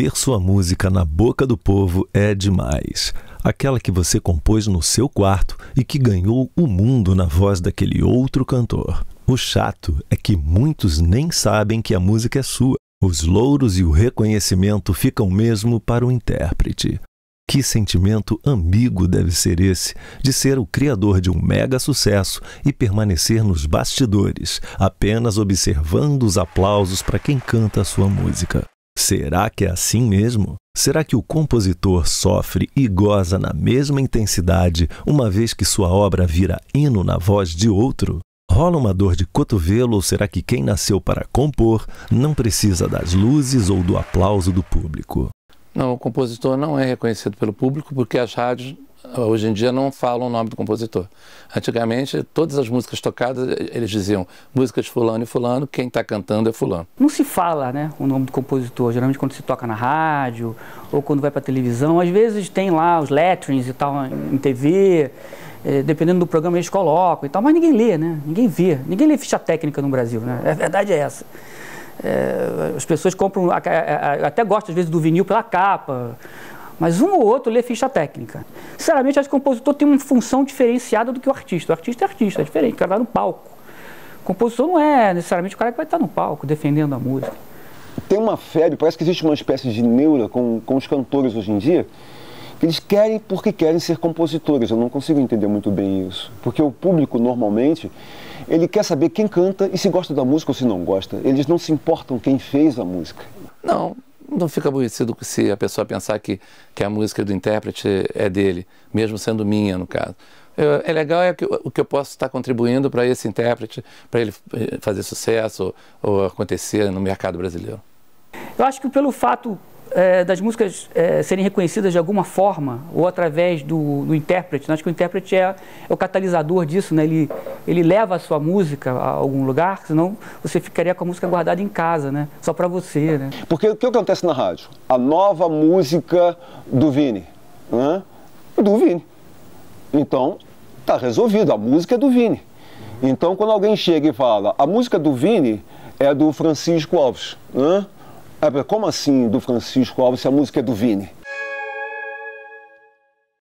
Ver sua música na boca do povo é demais. Aquela que você compôs no seu quarto e que ganhou o mundo na voz daquele outro cantor. O chato é que muitos nem sabem que a música é sua. Os louros e o reconhecimento ficam mesmo para o intérprete. Que sentimento ambíguo deve ser esse de ser o criador de um mega sucesso e permanecer nos bastidores, apenas observando os aplausos para quem canta a sua música. Será que é assim mesmo? Será que o compositor sofre e goza na mesma intensidade, uma vez que sua obra vira hino na voz de outro? Rola uma dor de cotovelo ou será que quem nasceu para compor não precisa das luzes ou do aplauso do público? Não, o compositor não é reconhecido pelo público porque as rádios ah, hoje em dia não falam o nome do compositor. Antigamente, todas as músicas tocadas, eles diziam músicas fulano e fulano, quem está cantando é fulano. Não se fala né, o nome do compositor, geralmente quando se toca na rádio ou quando vai para televisão, às vezes tem lá os letterings e tal em TV, é, eh, dependendo do programa eles colocam e tal, mas ninguém lê, né? ninguém vê, ninguém lê ficha técnica no Brasil, né? a verdade é essa. É, as pessoas compram, até gostam às vezes do vinil pela capa, mas um ou outro lê ficha técnica. Sinceramente, acho que o compositor tem uma função diferenciada do que o artista. O artista é artista, é diferente, o cara está no palco. O compositor não é necessariamente o cara que vai estar no palco defendendo a música. Tem uma febre, parece que existe uma espécie de neura com, com os cantores hoje em dia, que eles querem porque querem ser compositores. Eu não consigo entender muito bem isso. Porque o público, normalmente, ele quer saber quem canta e se gosta da música ou se não gosta. Eles não se importam quem fez a música. Não, não fica aborrecido se a pessoa pensar que, que a música do intérprete é dele, mesmo sendo minha, no caso. Eu, é legal é que, o que eu posso estar contribuindo para esse intérprete, para ele eh, fazer sucesso ou, ou, acontecer no mercado brasileiro. Eu acho que pelo fato é, das músicas é, serem reconhecidas de alguma forma ou através do, do intérprete, né? acho que o intérprete é, é o catalisador disso, né? ele ele leva a sua música a algum lugar, senão você ficaria com a música guardada em casa, né? Só para você, né? Porque o que acontece na rádio? A nova música do Vini, né? Do Vini. Então, tá resolvido, a música é do Vini. Então, quando alguém chega e fala, a música do Vini é do Francisco Alves, né? É, Como assim do Francisco Alves se a música é do Vini?